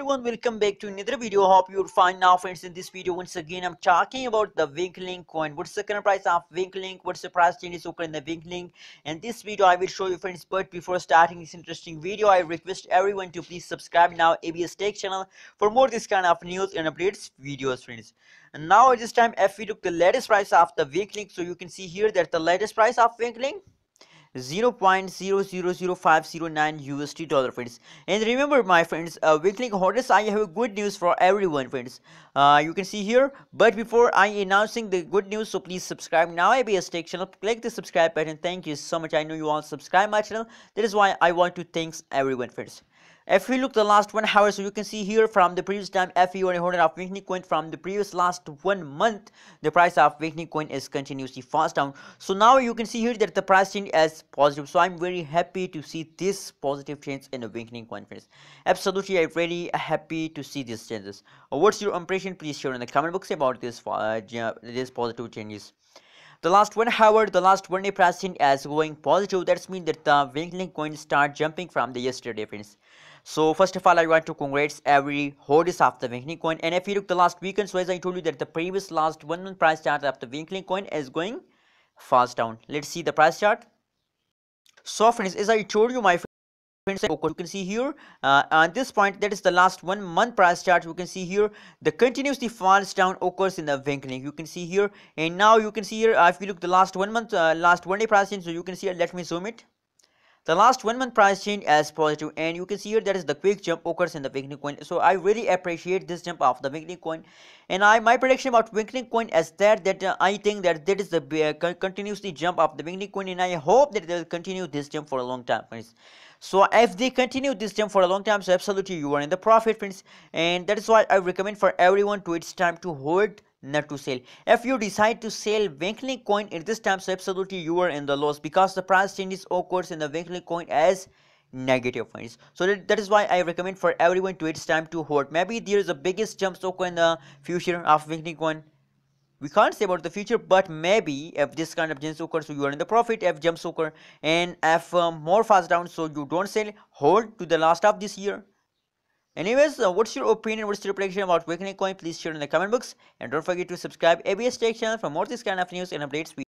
everyone welcome back to another video hope you're fine now friends in this video once again i'm talking about the winkling coin what's the current price of winkling what's the price changes occur in the winkling and this video i will show you friends but before starting this interesting video i request everyone to please subscribe now abs tech channel for more this kind of news and updates videos friends and now at this time if we look the latest price of the winkling so you can see here that the latest price of winkling 0.000509 USD dollar friends and remember my friends uh, with link I have good news for everyone friends uh, you can see here but before I announcing the good news so please subscribe now IBS Tech channel click the subscribe button thank you so much I know you all subscribe my channel that is why I want to thanks everyone friends if we look the last one hour so you can see here from the previous time FU and holding of weekly coin from the previous last one month the price of weekly coin is continuously fast down so now you can see here that the price change is positive so I'm very happy to see this positive change in the weekly coin friends absolutely I'm really happy to see these changes uh, what's your impression please share in the comment box about this uh, this positive changes the last one, however, the last one pricing as going positive. That's mean that the Winkling coin start jumping from the yesterday, friends. So first of all, I want to congrats every holders of the Winkling coin. And if you look the last weekend, so as I told you that the previous last one month price chart of the Winkling coin is going fast down. Let's see the price chart. So friends, as I told you, my you can see here uh, this point that is the last one month price chart you can see here the continuously falls down occurs in the weakening you can see here and now you can see here uh, if you look the last one month uh, last one day price change so you can see let me zoom it the last one month price change as positive and you can see here that is the quick jump occurs in the weakening coin so i really appreciate this jump of the weakening coin and i my prediction about weakening coin is that that uh, i think that that is the uh, continuously jump of the weakening coin and i hope that they will continue this jump for a long time so if they continue this term for a long time so absolutely you are in the profit friends and that is why i recommend for everyone to it's time to hold not to sell if you decide to sell winkling coin in this time so absolutely you are in the loss because the price changes occurs in the winkling coin as negative friends. so that, that is why i recommend for everyone to it's time to hold maybe there is a biggest jump so in the future of winkling coin we can't say about the future but maybe if this kind of jumps occurs so you are in the profit if jumps occur and if um, more fast down so you don't sell hold to the last of this year anyways uh, what's your opinion what's your prediction about Bitcoin? coin please share in the comment box and don't forget to subscribe abs tech channel for more this kind of news and updates